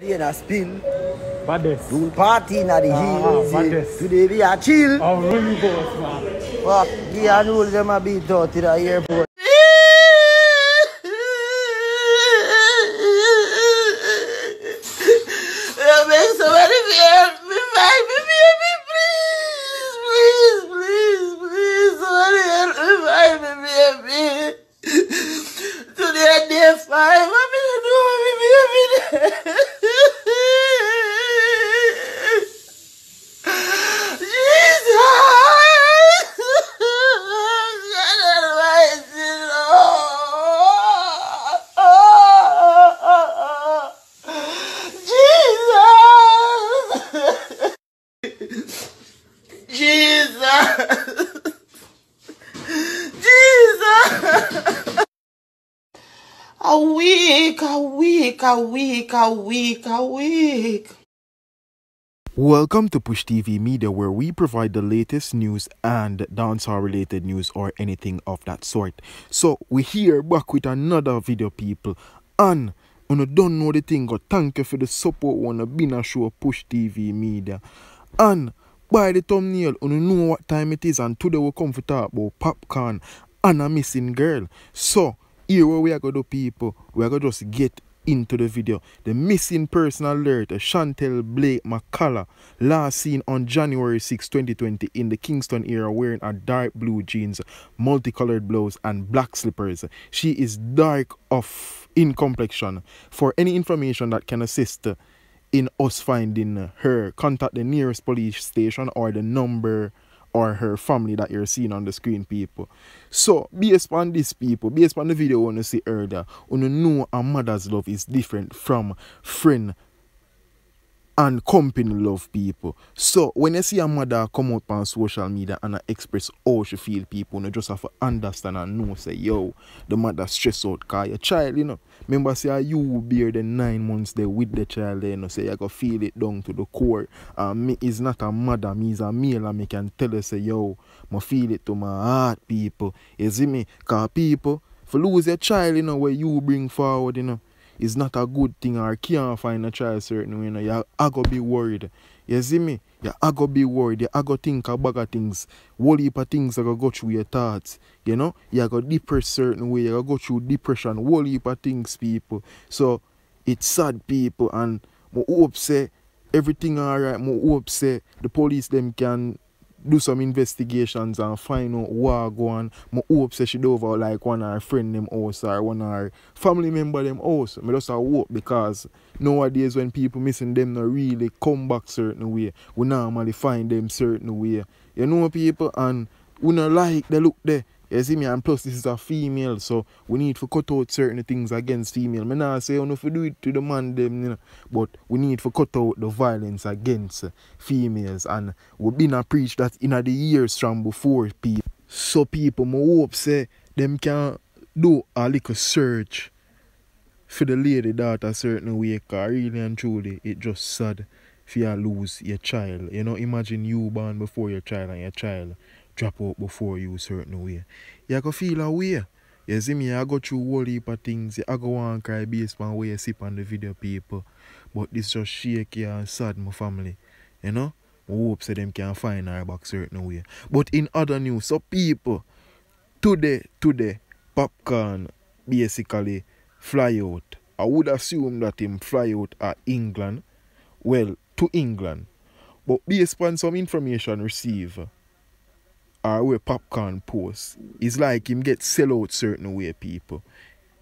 Na spin Badest Rule party na ah, ah, di hills Today we are chill Our rule boss man Fuck, the annual them a beat out to the airport week, a week, a week, a week. Welcome to Push TV Media, where we provide the latest news and dancehall related news or anything of that sort. So, we here back with another video, people. And you don't know the thing, but thank you for the support on to a show Push TV Media. And by the thumbnail, you know what time it is, and today we are comfortable, about popcorn and a missing girl. So, here what we are gonna do, people, we are gonna just get into the video. The missing person alert, uh, Chantel Blake McCullough, last seen on January 6, 2020 in the Kingston area wearing a dark blue jeans, multicolored blouse and black slippers. She is dark of in complexion. For any information that can assist in us finding her, contact the nearest police station or the number or her family that you're seeing on the screen, people. So, based on this, people, based on the video I want to see earlier, you know a mother's love is different from friend and company love people. So when you see a mother come out on social media and I express how she feel people, you just have to understand and know say yo, the mother stress out car your child, you know. Remember say you bear the nine months there with the child and you know, say you go feel it down to the core. And me is not a mother, me is a male and me can tell her say yo, I feel it to my heart people. You see me? Cause people for lose your child, you know, where you bring forward, you know is not a good thing or can't find a child certain way. You, know, you are going to be worried. You see me? You are going to be worried. You are going to think a bag of things. Whole heap of things are going to go through your thoughts. You know? You are going to depress certain way. You are going to go through depression. Whole heap of things, people. So, it's sad, people. And I hope say everything alright. I hope say the police them can do some investigations and find out what go on. My hope say she over like one of her friend them house or one of her family member them house. I just hope because nowadays when people missing them not really come back certain way. We normally find them certain way. You know people and we not like the look there. You see me? And plus, this is a female, so we need to cut out certain things against female. Me I say, oh, you know, if we do it to the man, them, you know, but we need to cut out the violence against females. And we've been a preach that in the years from before, people. So people, my hope say, them can do a little search for the lady that a certain way, because really and truly, it just sad if you lose your child. You know, imagine you born before your child and your child drop out before you certain way. You go feel a way. You see me, I go through whole heap of things. I go and cry based on where you sip on the video people. But this just shake you and sad my family. You know? I hope so them can find her back certain way. But in other news, so people, today, today, popcorn basically fly out. I would assume that him fly out at England. Well, to England. But based on some information received or where popcorn post. It's like him get sell out certain way people.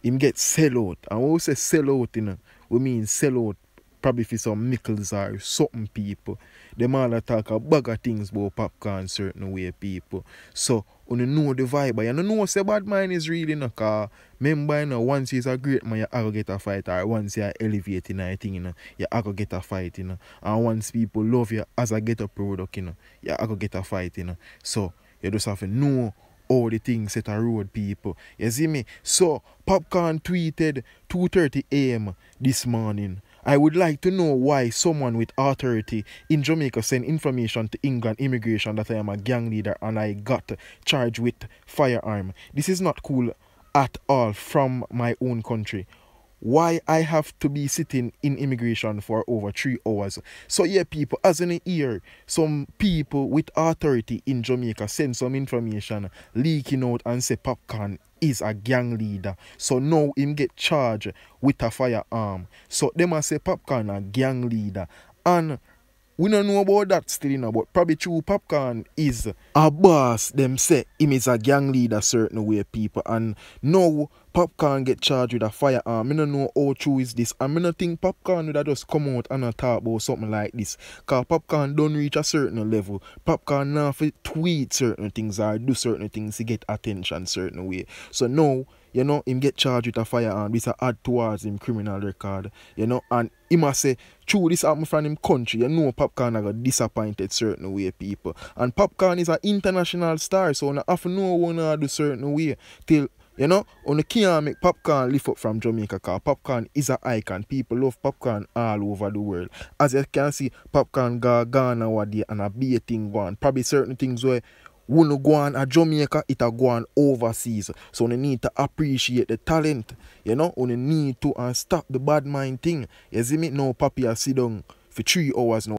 Him get sell out. And when we say sell out, you know, we mean sell out probably for some Mickles or something people. They all attack talk a bag of things about popcorn certain way people. So when you know the vibe, you know say bad man is really not car. Remember you know, once he's a great man, you ever get a fight or once you're elevating I think you know, you ever get a fight, you know. And once people love you as a get a product, you know, you ever get a fight, you know. So you just have to know all the things that are road people. You see me? So Popcorn tweeted 2.30 a.m. this morning. I would like to know why someone with authority in Jamaica sent information to England immigration that I am a gang leader and I got charged with firearm. This is not cool at all from my own country why I have to be sitting in immigration for over three hours. So yeah, people, as in here, some people with authority in Jamaica send some information leaking out and say Popcorn is a gang leader. So now him get charged with a firearm. So them must say Popcorn a gang leader. And we don't know about that still, you know, but probably Chew Popcorn is a boss. Them say him is a gang leader certain way, people. And now Popcorn get charged with a firearm. I don't know how true is this. And I don't think Popcorn would have just come out and talk about something like this. Because Popcorn don't reach a certain level. Popcorn now tweet certain things or do certain things to get attention certain way. So now you know, him get charged with a firearm. This a add towards him criminal record, you know. And he must say, true, this happen from him country. You know, Popcorn I got disappointed certain way people. And Popcorn is an international star, so I have to know one do certain way till you know, on the can't make popcorn lift up from Jamaica car. popcorn is an icon. People love popcorn all over the world. As you can see, popcorn got gone nowadays and a be thing gone. Probably certain things where when you go on a Jamaica, it will go on overseas. So we need to appreciate the talent. You know, we need to and uh, stop the bad mind thing. You see me? no Papi, I sit down for three hours now.